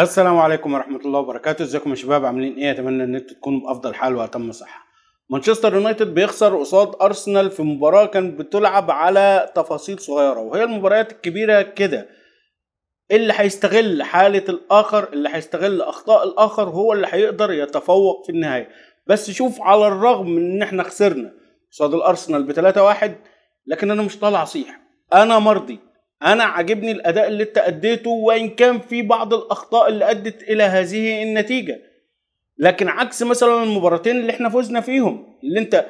السلام عليكم ورحمه الله وبركاته ازيكم يا شباب عاملين ايه اتمنى ان انتم تكونوا بافضل حال واتم صحه مانشستر يونايتد بيخسر قصاد ارسنال في مباراه كانت بتلعب على تفاصيل صغيره وهي المباريات الكبيره كده اللي هيستغل حاله الاخر اللي هيستغل اخطاء الاخر هو اللي هيقدر يتفوق في النهايه بس شوف على الرغم من ان احنا خسرنا قصاد الارسنال ب 3-1 لكن انا مش طالع صيح انا مرضي انا عاجبني الاداء اللي انت اديته وان كان في بعض الاخطاء اللي ادت الى هذه النتيجه لكن عكس مثلا المباراتين اللي احنا فزنا فيهم اللي انت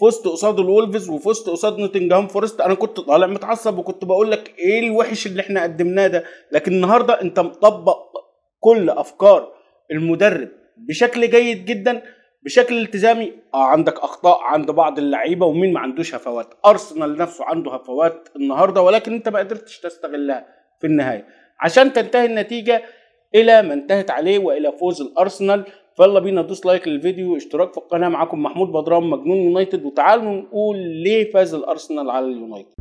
فزت قصاد الولفز وفزت قصاد نوتنجهام فورست انا كنت طالع متعصب وكنت بقول لك ايه الوحش اللي احنا قدمناه ده لكن النهارده انت مطبق كل افكار المدرب بشكل جيد جدا بشكل التزامي اه عندك اخطاء عند بعض اللعيبه ومين ما عندوش هفوات ارسنال نفسه عنده هفوات النهارده ولكن انت ما قدرتش تستغلها في النهايه عشان تنتهي النتيجه الى ما انتهت عليه والى فوز الارسنال فيلا بينا دوس لايك للفيديو واشتراك في القناه معاكم محمود بدران مجنون يونايتد وتعالوا نقول ليه فاز الارسنال على اليونايتد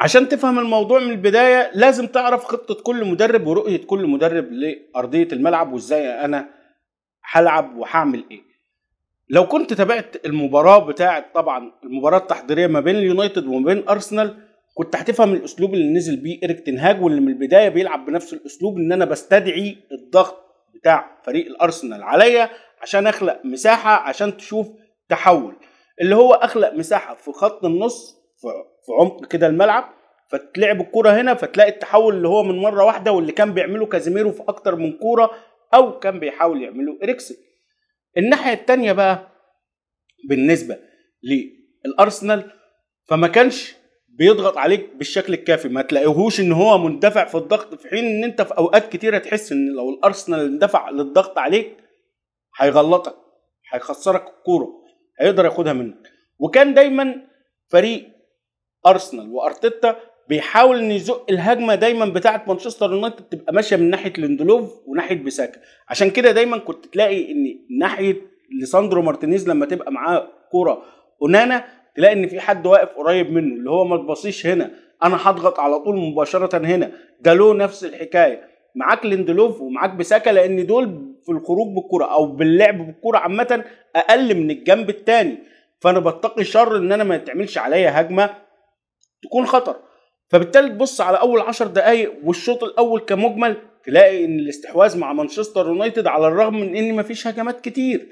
عشان تفهم الموضوع من البداية لازم تعرف خطة كل مدرب ورؤية كل مدرب لأرضية الملعب وازاي أنا هلعب وهعمل ايه لو كنت تابعت المباراه بتاعه طبعا المباراه التحضيريه ما بين اليونايتد وما بين ارسنال كنت هتفهم الاسلوب اللي نزل بيه ايريك تنهاج واللي من البدايه بيلعب بنفس الاسلوب ان انا بستدعي الضغط بتاع فريق الارسنال عليا عشان اخلق مساحه عشان تشوف تحول اللي هو اخلق مساحه في خط النص في عمق كده الملعب فتلعب الكرة هنا فتلاقي التحول اللي هو من مره واحده واللي كان بيعمله كازيميرو في اكتر من كوره او كان بيحاول يعمله اريكسن الناحيه الثانيه بقى بالنسبه للارسنال فما كانش بيضغط عليك بالشكل الكافي ما تلاقيهوش ان هو مندفع في الضغط في حين ان انت في اوقات كتيره تحس ان لو الارسنال اندفع للضغط عليك هيغلطك هيخسرك الكوره هيقدر ياخدها منك وكان دايما فريق ارسنال وارتيتا بيحاول ان يزق الهجمه دايما بتاعه مانشستر يونايتد تبقى ماشيه من ناحيه ليندلوف وناحيه بيساكا عشان كده دايما كنت تلاقي ان ناحيه لساندرو مارتينيز لما تبقى معاه كوره اونانا تلاقي ان في حد واقف قريب منه اللي هو ما تبصيش هنا انا هضغط على طول مباشره هنا جالو نفس الحكايه معاك ليندلوف ومعاك بيساكا لان دول في الخروج بالكره او باللعب بالكره عامه اقل من الجنب الثاني فانا بتقي شر ان انا ما تعملش عليا هجمه تكون خطر فبالتالي تبص على اول 10 دقائق والشوط الاول كمجمل تلاقي ان الاستحواذ مع مانشستر يونايتد على الرغم من ان مفيش هجمات كتير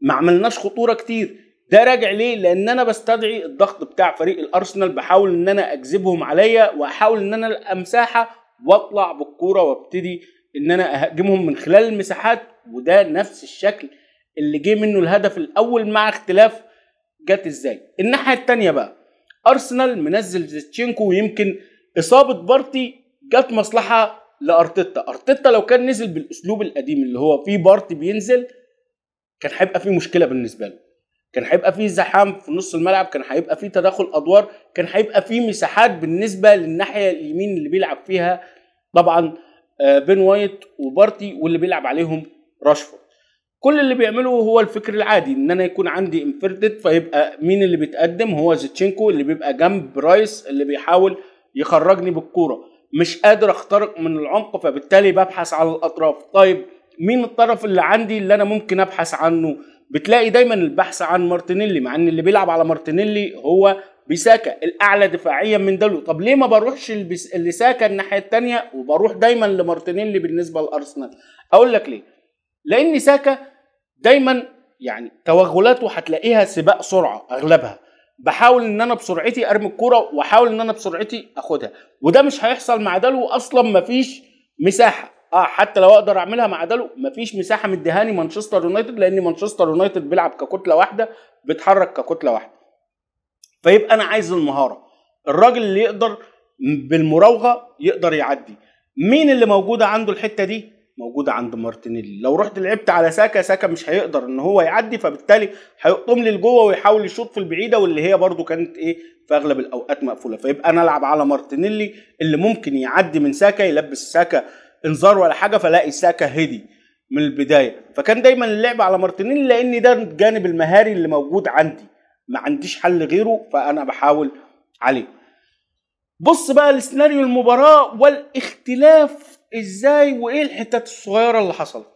ما عملناش خطوره كتير ده راجع ليه لان انا بستدعي الضغط بتاع فريق الارسنال بحاول ان انا اجذبهم عليا واحاول ان انا القى مساحه واطلع بالكوره وابتدي ان انا اهاجمهم من خلال المساحات وده نفس الشكل اللي جه منه الهدف الاول مع اختلاف جت ازاي الناحيه الثانيه بقى ارسنال منزل زيتشينكو ويمكن اصابه بارتي جت مصلحه لارتيتا ارتيتا لو كان نزل بالاسلوب القديم اللي هو فيه بارتي بينزل كان هيبقى فيه مشكله بالنسبه له كان هيبقى فيه زحام في نص الملعب كان هيبقى فيه تداخل ادوار كان هيبقى فيه مساحات بالنسبه للناحيه اليمين اللي بيلعب فيها طبعا آه، بين وايت وبارتي واللي بيلعب عليهم راشفورد كل اللي بيعمله هو الفكر العادي ان انا يكون عندي انفيرتد فيبقى مين اللي بيتقدم هو زيتشينكو اللي بيبقى جنب رايس اللي بيحاول يخرجني بالكوره مش قادر اخترق من العمق فبالتالي ببحث على الاطراف طيب مين الطرف اللي عندي اللي انا ممكن ابحث عنه بتلاقي دايما البحث عن مارتينيلي مع ان اللي بيلعب على مارتينيلي هو بيساكا الاعلى دفاعيا من دلو طب ليه ما بروحش لساكا الناحيه الثانيه وبروح دايما لمارتينيلي بالنسبه لارسنال اقول لك ليه لان ساكا دايما يعني توغلاته هتلاقيها سباق سرعه اغلبها بحاول ان انا بسرعتي ارمي الكوره واحاول ان انا بسرعتي اخدها وده مش هيحصل مع دلو اصلا مفيش مساحه اه حتى لو اقدر اعملها مع دلو مفيش مساحه مديهاني مانشستر يونايتد لان مانشستر يونايتد بيلعب ككتله واحده بيتحرك ككتله واحده فيبقى انا عايز المهاره الراجل اللي يقدر بالمراوغه يقدر يعدي مين اللي موجوده عنده الحته دي موجوده عند مارتينيلي لو رحت لعبت على ساكا ساكا مش هيقدر ان هو يعدي فبالتالي هيقطم لي لجوه ويحاول يشوط في البعيده واللي هي برده كانت ايه في اغلب الاوقات مقفوله فيبقى انا العب على مارتينيلي اللي ممكن يعدي من ساكا يلبس ساكا انذار ولا حاجه فلاقي ساكا هدي من البدايه فكان دايما اللعب على مارتينيلي لان ده الجانب المهاري اللي موجود عندي ما عنديش حل غيره فانا بحاول عليه بص بقى لسيناريو المباراه والاختلاف ازاي وايه الحتات الصغيره اللي حصلت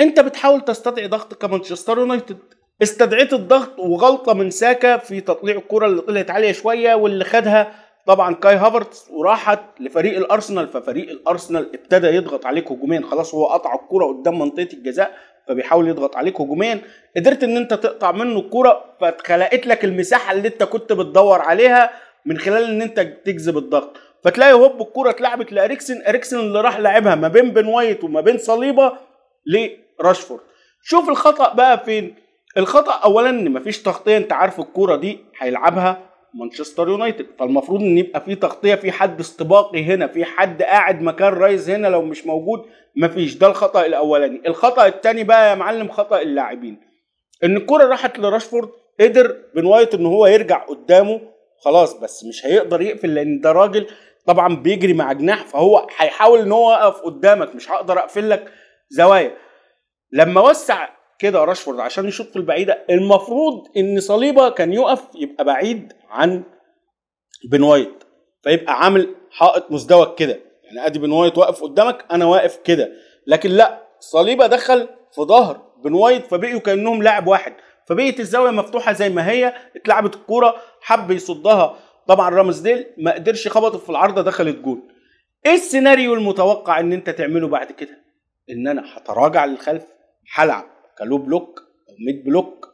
انت بتحاول تستدعي ضغط كمانشستر يونايتد استدعيت الضغط وغلطه من ساكا في تطليع الكره اللي طلعت عاليه شويه واللي خدها طبعا كاي هافرتس وراحت لفريق الارسنال ففريق الارسنال ابتدى يضغط عليك هجوميا خلاص هو قطع الكره قدام منطقه الجزاء فبيحاول يضغط عليك هجوميا قدرت ان انت تقطع منه الكره فاتخلقت لك المساحه اللي انت كنت بتدور عليها من خلال ان انت تجذب الضغط فتلاقي هوب الكرة اتلعبت لاريكسن اريكسن اللي راح لعبها ما بين بن وايت وما بين صليبه لراشفورد شوف الخطا بقى فين الخطا اولا ان مفيش تغطيه انت عارف الكوره دي هيلعبها مانشستر يونايتد فالمفروض ان يبقى في تغطيه في حد استباقي هنا في حد قاعد مكان رايز هنا لو مش موجود مفيش ده الخطا الاولاني الخطا الثاني بقى يا معلم خطا اللاعبين ان الكره راحت لراشفورد قدر بن وايت ان هو يرجع قدامه خلاص بس مش هيقدر يقفل لان ده راجل طبعا بيجري مع جناح فهو هيحاول ان هو يقف قدامك مش هقدر اقفل لك زوايا لما وسع كده راشفورد عشان يشوط في البعيده المفروض ان صليبه كان يقف يبقى بعيد عن بن وايت فيبقى عامل حائط مزدوج كده يعني ادي بن وايت واقف قدامك انا واقف كده لكن لا صليبه دخل في ظهر بن وايت فبقيوا كانهم لاعب واحد فبقيت الزاويه مفتوحه زي ما هي اتلعبت الكوره حب يصدها طبعا رامزديل ما قدرش خبطه في العارضه دخلت جول ايه السيناريو المتوقع ان انت تعمله بعد كده ان انا هتراجع للخلف هلعب كلو بلوك او ميد بلوك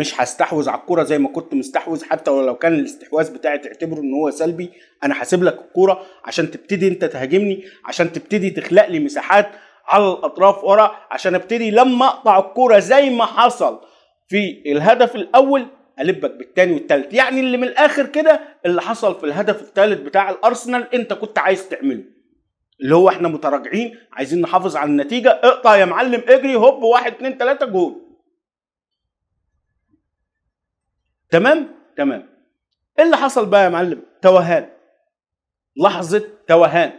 مش هستحوذ على الكوره زي ما كنت مستحوذ حتى ولو كان الاستحواذ بتاعي تعتبره ان هو سلبي انا هسيب لك الكوره عشان تبتدي انت تهاجمني عشان تبتدي تخلق لي مساحات على الاطراف ورا عشان ابتدي لما اقطع الكوره زي ما حصل في الهدف الاول البك بالتاني والتالت يعني اللي من الاخر كده اللي حصل في الهدف الثالث بتاع الارسنال انت كنت عايز تعمله اللي هو احنا متراجعين عايزين نحافظ على النتيجه اقطع يا معلم اجري هوب واحد اتنين تلاته جول تمام تمام ايه اللي حصل بقى يا معلم توهان لحظه توهان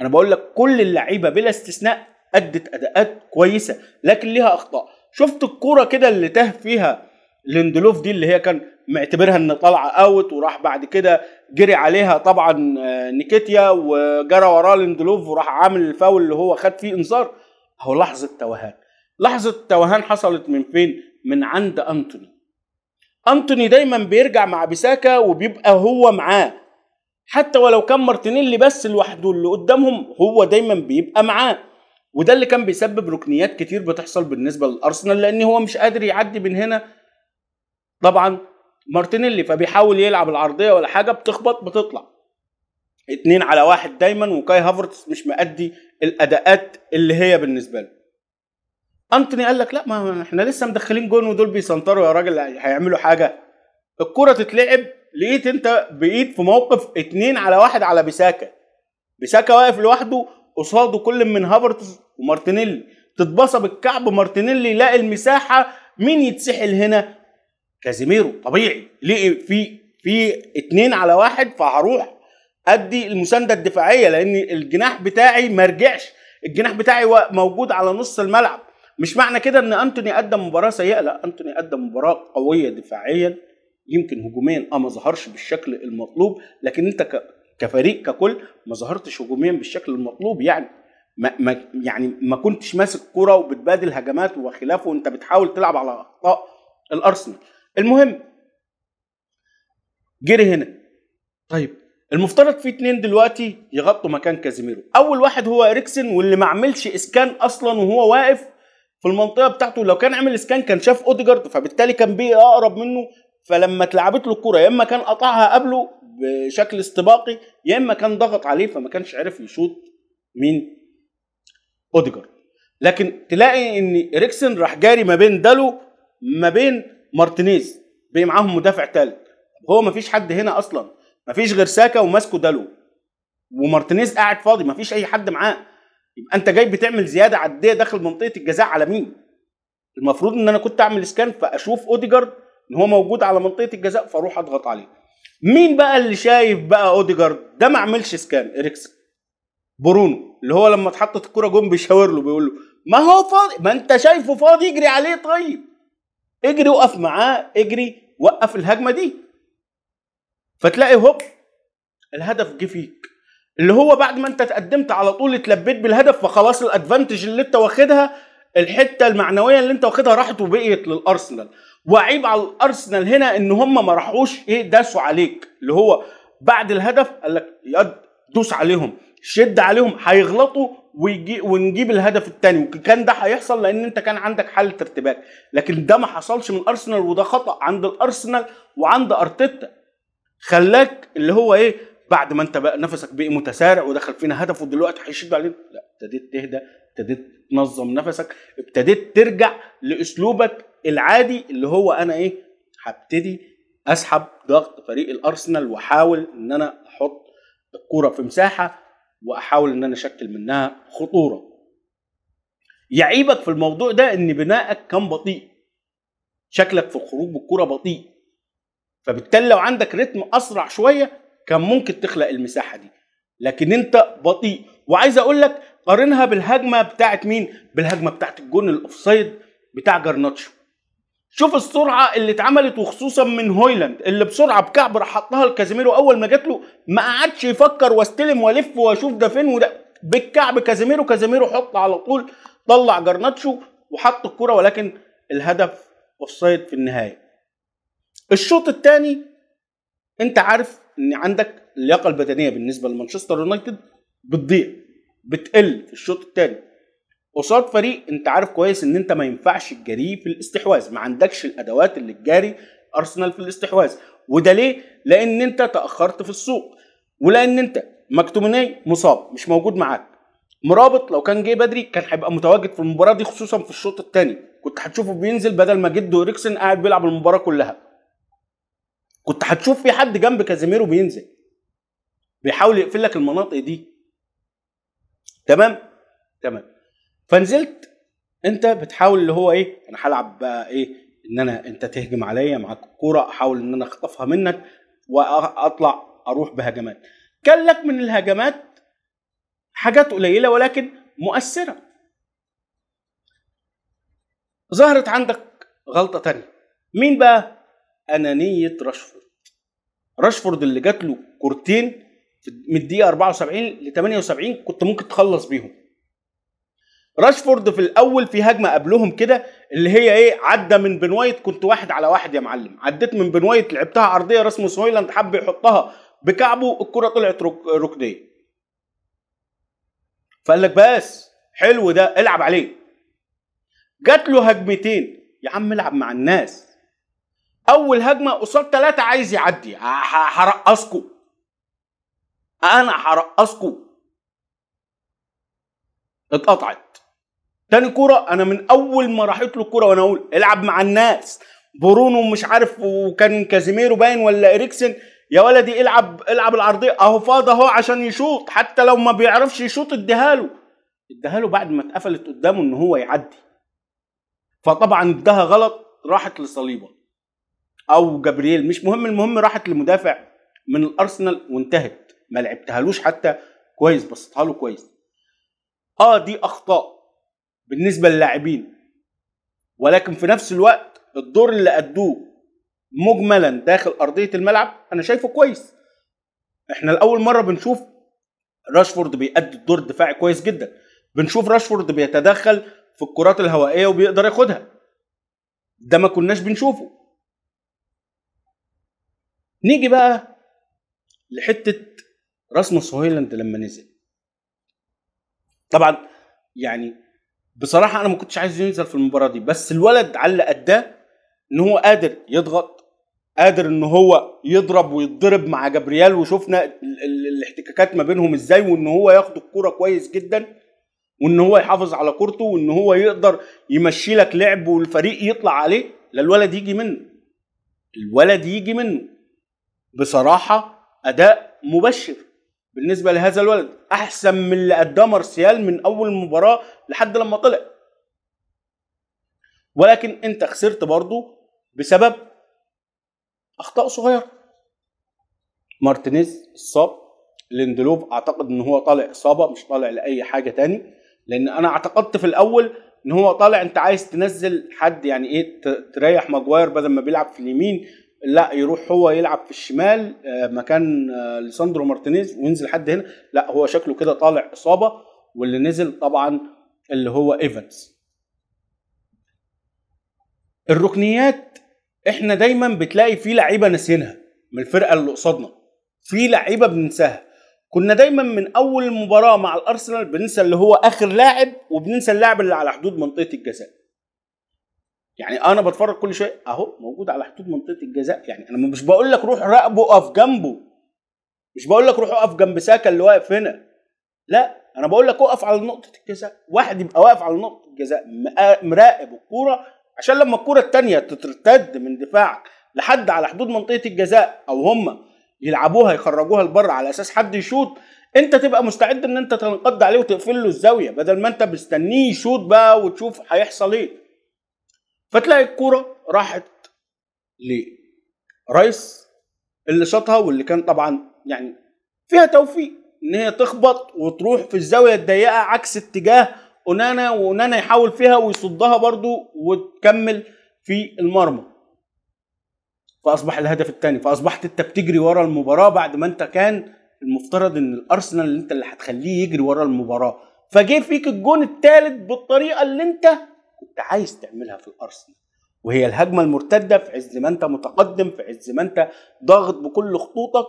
انا بقول لك كل اللعيبه بلا استثناء ادت اداءات كويسه لكن ليها اخطاء شفت الكوره كده اللي تاه فيها ليندلوف دي اللي هي كان معتبرها ان طالعه اوت وراح بعد كده جري عليها طبعا آه، نيكيتيا وجرى وراه ليندلوف وراح عامل الفاول اللي هو خد فيه انذار هو لحظه توهان لحظه توهان حصلت من فين من عند انتوني انتوني دايما بيرجع مع بيساكا وبيبقى هو معاه حتى ولو كان مارتينيلي بس لوحده اللي قدامهم هو دايما بيبقى معاه وده اللي كان بيسبب ركنيات كتير بتحصل بالنسبه للارسنال لان هو مش قادر يعدي من هنا طبعا مارتينيلي فبيحاول يلعب العرضيه ولا حاجه بتخبط بتطلع اتنين على واحد دايما وكاي هافرتس مش مأدي الاداءات اللي هي بالنسبه له انتوني قال لك لا ما احنا لسه مدخلين جون ودول بيسنطروا يا راجل هيعملوا حاجه الكره تتلعب لقيت انت بايد في موقف اتنين على واحد على بيساكا بيساكا واقف لوحده قصاده كل من هافرتس ومارتينيلي تتبصى بالكعب مارتينيلي يلاقي المساحه مين يتسحل هنا كازيميرو طبيعي ليه في في اتنين على واحد فهروح ادي المسانده الدفاعيه لان الجناح بتاعي ما رجعش الجناح بتاعي موجود على نص الملعب مش معنى كده ان انتوني قدم مباراه سيئه لا انتوني قدم مباراه قويه دفاعيا يمكن هجوميا اه ما ظهرش بالشكل المطلوب لكن انت كفريق ككل ما ظهرتش هجوميا بالشكل المطلوب يعني ما, ما يعني ما كنتش ماسك كرة وبتبادل هجمات وخلافه وانت بتحاول تلعب على اخطاء الارسنال المهم جري هنا طيب المفترض في اتنين دلوقتي يغطوا مكان كازيميرو اول واحد هو اريكسن واللي ما عملش اسكان اصلا وهو واقف في المنطقه بتاعته لو كان عمل اسكان كان شاف اوديجارد فبالتالي كان بي اقرب منه فلما اتلعبت له الكوره يا اما كان قطعها قبله بشكل استباقي يا اما كان ضغط عليه فما كانش عارف يشوط مين اوديجارد لكن تلاقي ان اريكسن راح جاري ما بين دالو ما بين مارتينيز بقي معاهم مدافع ثالث هو ما فيش حد هنا اصلا ما فيش غير ساكا وماسكو دالو ومارتينيز قاعد فاضي ما فيش اي حد معاه يبقى انت جاي بتعمل زياده عديه داخل منطقه الجزاء على مين المفروض ان انا كنت اعمل سكان فاشوف اوديجارد ان هو موجود على منطقه الجزاء فاروح اضغط عليه مين بقى اللي شايف بقى اوديجارد ده ما عملش سكان اريكس برونو اللي هو لما اتحطت الكره جون بيشاور له بيقول له ما هو فاضي ما انت شايفه فاضي يجري عليه طيب اجري وقف معاه اجري وقف الهجمه دي فتلاقي هوب الهدف جه فيك اللي هو بعد ما انت تقدمت على طول اتلبيت بالهدف فخلاص الادفانتج اللي انت واخدها الحته المعنويه اللي انت واخدها راحت وبقيت للارسنال وعيب على الارسنال هنا ان هم ما راحوش ايه داسوا عليك اللي هو بعد الهدف قال لك دوس عليهم شد عليهم هيغلطوا ويجي ونجيب الهدف الثاني وكان ده هيحصل لان انت كان عندك حاله ارتباك لكن ده ما حصلش من ارسنال وده خطا عند الارسنال وعند ارتيتا خلاك اللي هو ايه بعد ما انت بقى نفسك بقى متسارع ودخل فينا هدف ودلوقتي هيشدوا علينا لا ابتديت تهدى ابتديت تنظم نفسك ابتديت ترجع لاسلوبك العادي اللي هو انا ايه هبتدي اسحب ضغط فريق الارسنال واحاول ان انا احط الكوره في مساحه واحاول ان انا اشكل منها خطوره يعيبك في الموضوع ده ان بنائك كان بطيء شكلك في الخروج بالكره بطيء فبالتالي لو عندك رتم اسرع شويه كان ممكن تخلق المساحه دي لكن انت بطيء وعايز اقول لك قارنها بالهجمه بتاعت مين بالهجمه بتاعت الجون الاوفسايد بتاع جرناتشو شوف السرعه اللي اتعملت وخصوصا من هويلاند اللي بسرعه بكعب راح حطها لكازيميرو اول ما جات له ما قعدش يفكر واستلم والف واشوف ده فين وده بالكعب كازيميرو كازيميرو حط على طول طلع جرناتشو وحط الكره ولكن الهدف اوفسايد في النهايه الشوط الثاني انت عارف ان عندك اللياقه البدنيه بالنسبه لمانشستر يونايتد بتضيع بتقل في الشوط الثاني قصاد فريق انت عارف كويس ان انت ما ينفعش تجاريه في الاستحواذ ما عندكش الادوات اللي تجاري ارسنال في الاستحواذ وده ليه لان انت تاخرت في السوق ولان انت مكتومني مصاب مش موجود معاك مرابط لو كان جه بدري كان هيبقى متواجد في المباراه دي خصوصا في الشوط الثاني كنت هتشوفه بينزل بدل ما جده ريكسن قاعد بيلعب المباراه كلها كنت هتشوف في حد جنب كازيميرو بينزل بيحاول يقفل لك المناطق دي تمام تمام فنزلت انت بتحاول اللي هو ايه انا هلعب بقى ايه ان انا انت تهجم عليا معاك الكوره احاول ان انا اخطفها منك واطلع اروح بهجمات كان لك من الهجمات حاجات قليله ولكن مؤثره ظهرت عندك غلطه تانية مين بقى انانيه راشفورد راشفورد اللي جات له كورتين من الدقيقه 74 ل 78 كنت ممكن تخلص بيهم راشفورد في الاول في هجمه قبلهم كده اللي هي ايه عدى من بن وايت كنت واحد على واحد يا معلم عديت من بن وايت لعبتها عرضيه راسموس هويلاند حب يحطها بكعبه الكره طلعت ركنيه فقال لك بس حلو ده العب عليه جات له هجمتين يا عم العب مع الناس اول هجمه قصاد ثلاثه عايز يعدي هرقصكوا انا هرقصكوا اتقطعت تاني كرة أنا من أول ما راحت له الكرة وأنا أقول العب مع الناس برونو مش عارف وكان كازيميرو باين ولا إريكسن يا ولدي العب العب العرضية أهو فاض أهو عشان يشوط حتى لو ما بيعرفش يشوط اديها له اديها له بعد ما اتقفلت قدامه إن هو يعدي فطبعا اداها غلط راحت لصليبة أو جبريل مش مهم المهم راحت لمدافع من الأرسنال وانتهت ما لعبتهالوش حتى كويس بسطها له كويس اه دي اخطاء بالنسبه للاعبين ولكن في نفس الوقت الدور اللي ادوه مجملا داخل ارضيه الملعب انا شايفه كويس احنا لاول مره بنشوف راشفورد بيأدي الدور الدفاعي كويس جدا بنشوف راشفورد بيتدخل في الكرات الهوائيه وبيقدر ياخدها ده ما كناش بنشوفه نيجي بقى لحته راسموس هويلاند لما نزل طبعا يعني بصراحه انا ما كنتش عايز ينزل في المباراه دي بس الولد على اللي ان هو قادر يضغط قادر ان هو يضرب ويتضرب مع جبريال وشفنا ال ال الاحتكاكات ما بينهم ازاي وان هو ياخد الكوره كويس جدا وان هو يحافظ على كورته وان هو يقدر يمشي لك لعب والفريق يطلع عليه لا الولد يجي منه الولد يجي منه بصراحه اداء مبشر بالنسبه لهذا الولد احسن من اللي قدمه مارسيال من اول مباراه لحد لما طلع ولكن انت خسرت برضه بسبب اخطاء صغيره مارتينيز اتصاب ليندلوف اعتقد ان هو طالع اصابه مش طالع لاي حاجه تاني لان انا اعتقدت في الاول ان هو طالع انت عايز تنزل حد يعني ايه تريح ماجواير بدل ما بيلعب في اليمين لا يروح هو يلعب في الشمال آه، مكان آه، ليساندرو مارتينيز وينزل حد هنا لا هو شكله كده طالع اصابه واللي نزل طبعا اللي هو ايفنز الركنيات احنا دايما بتلاقي في لعيبه ناسينها من الفرقه اللي قصادنا في لعيبه بننساها كنا دايما من اول مباراه مع الارسنال بننسى اللي هو اخر لاعب وبننسى اللاعب اللي على حدود منطقه الجزاء يعني انا بتفرج كل شيء اهو موجود على حدود منطقه الجزاء يعني انا مش بقول لك روح راقبه اقف جنبه مش بقول لك روح اقف جنب ساكا اللي واقف هنا لا انا بقول لك اقف على نقطه الجزاء واحد يبقى واقف على نقطه الجزاء مراقب الكوره عشان لما الكوره الثانيه تترتد من دفاعك لحد على حدود منطقه الجزاء او هم يلعبوها يخرجوها لبره على اساس حد يشوط انت تبقى مستعد ان انت تنقض عليه وتقفل له الزاويه بدل ما انت مستنيه يشوط بقى وتشوف هيحصل ايه فتلاقي الكوره راحت لرايس اللي شاطها واللي كان طبعا يعني فيها توفيق ان هي تخبط وتروح في الزاويه الضيقه عكس اتجاه اونانا واونانا يحاول فيها ويصدها برده وتكمل في المرمى فاصبح الهدف الثاني فاصبحت انت بتجري ورا المباراه بعد ما انت كان المفترض ان الارسنال اللي انت اللي هتخليه يجري ورا المباراه فجه فيك الجون الثالث بالطريقه اللي انت كنت عايز تعملها في الارسنال وهي الهجمه المرتده في عز ما انت متقدم في عز ما انت ضاغط بكل خطوطك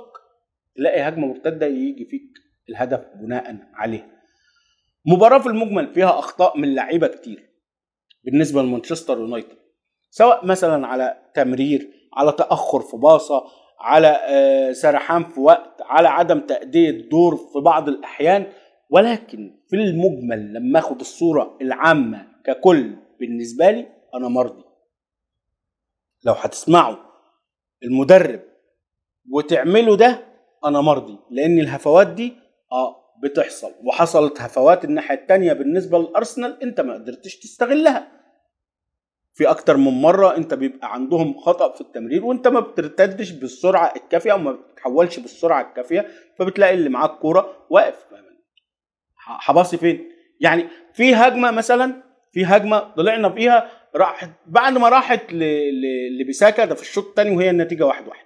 تلاقي هجمه مرتده يجي فيك الهدف بناء عليه مباراه في المجمل فيها اخطاء من لعيبه كتير بالنسبه لمانشستر يونايتد سواء مثلا على تمرير على تاخر في باصه على آه، سرحان في وقت على عدم تأدية دور في بعض الأحيان ولكن في المجمل لما اخد الصورة العامة ككل بالنسبه لي انا مرضي لو هتسمعوا المدرب وتعملوا ده انا مرضي لان الهفوات دي اه بتحصل وحصلت هفوات الناحيه التانية بالنسبه للارسنال انت ما قدرتش تستغلها في اكتر من مره انت بيبقى عندهم خطا في التمرير وانت ما بترتدش بالسرعه الكافيه وما بتتحولش بالسرعه الكافيه فبتلاقي اللي معاك كوره واقف حباصي فين يعني في هجمه مثلا في هجمه طلعنا فيها راحت بعد ما راحت لبيساكا ده في الشوط الثاني وهي النتيجه 1-1 واحد واحد.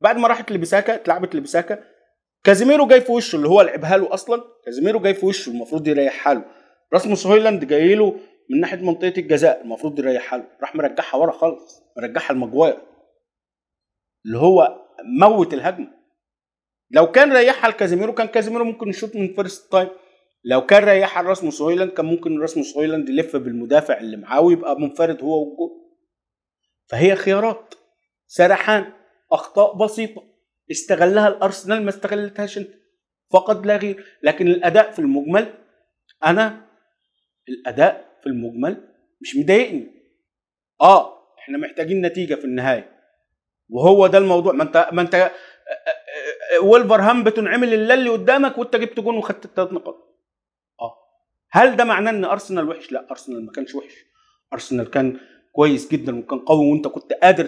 بعد ما راحت لبيساكا اتلعبت لبيساكا كازيميرو جاي في وشه اللي هو لعبها له اصلا كازيميرو جاي في وشه المفروض يريح حاله راسموس هويلاند جاي له من ناحيه منطقه الجزاء المفروض يريح حاله راح مرجعها ورا خالص مرجعها لماجواير اللي هو موت الهجمه لو كان ريحها لكازيميرو كان كازيميرو ممكن يشوط من فيرست تايم لو كان على راسموس هويلاند كان ممكن راسموس هويلاند يلف بالمدافع اللي معاه ويبقى منفرد هو والجول فهي خيارات سرحان اخطاء بسيطه استغلها الارسنال ما استغلتهاش انت فقط لا غير لكن الاداء في المجمل انا الاداء في المجمل مش مضايقني اه احنا محتاجين نتيجه في النهايه وهو ده الموضوع ما انت ما انت ولفرهامبتون عمل اللي قدامك وانت جبت جون وخدت الثلاث نقاط هل ده معناه ان ارسنال وحش لا ارسنال ما كانش وحش ارسنال كان كويس جدا وكان قوي وانت كنت قادر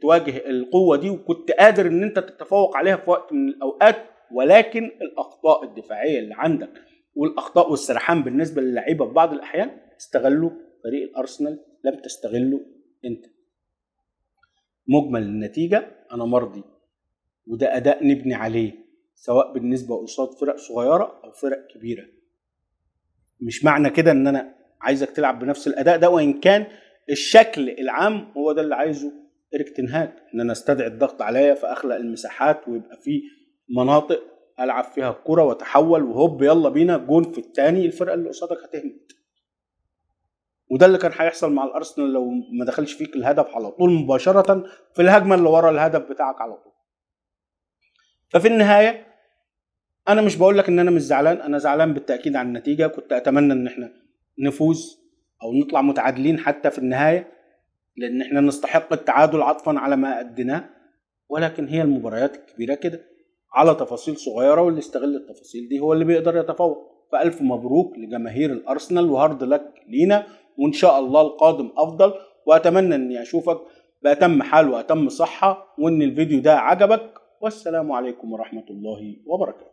تواجه القوه دي وكنت قادر ان انت تتفوق عليها في وقت من الاوقات ولكن الاخطاء الدفاعيه اللي عندك والاخطاء والسرحان بالنسبه للعيبه في بعض الاحيان استغلوا فريق الارسنال لم تستغله انت مجمل النتيجه انا مرضي وده اداء نبني عليه سواء بالنسبه قصاد فرق صغيره او فرق كبيره مش معنى كده ان انا عايزك تلعب بنفس الاداء ده وان كان الشكل العام هو ده اللي عايزه ايريك تنهاك ان انا استدعي الضغط عليا فاخلق المساحات ويبقى في مناطق العب فيها الكره واتحول وهوب يلا بينا جون في الثاني الفرقه اللي قصادك هتهمت وده اللي كان هيحصل مع الارسنال لو ما دخلش فيك الهدف على طول مباشره في الهجمه اللي ورا الهدف بتاعك على طول ففي النهايه انا مش بقول لك ان انا مش زعلان انا زعلان بالتاكيد على النتيجه كنت اتمنى ان احنا نفوز او نطلع متعادلين حتى في النهايه لان احنا نستحق التعادل عطفا على ما اديناه ولكن هي المباريات الكبيره كده على تفاصيل صغيره واللي يستغل التفاصيل دي هو اللي بيقدر يتفوق فالف مبروك لجماهير الارسنال وهارد لك لينا وان شاء الله القادم افضل واتمنى اني اشوفك باتم حال واتم صحه وان الفيديو ده عجبك والسلام عليكم ورحمه الله وبركاته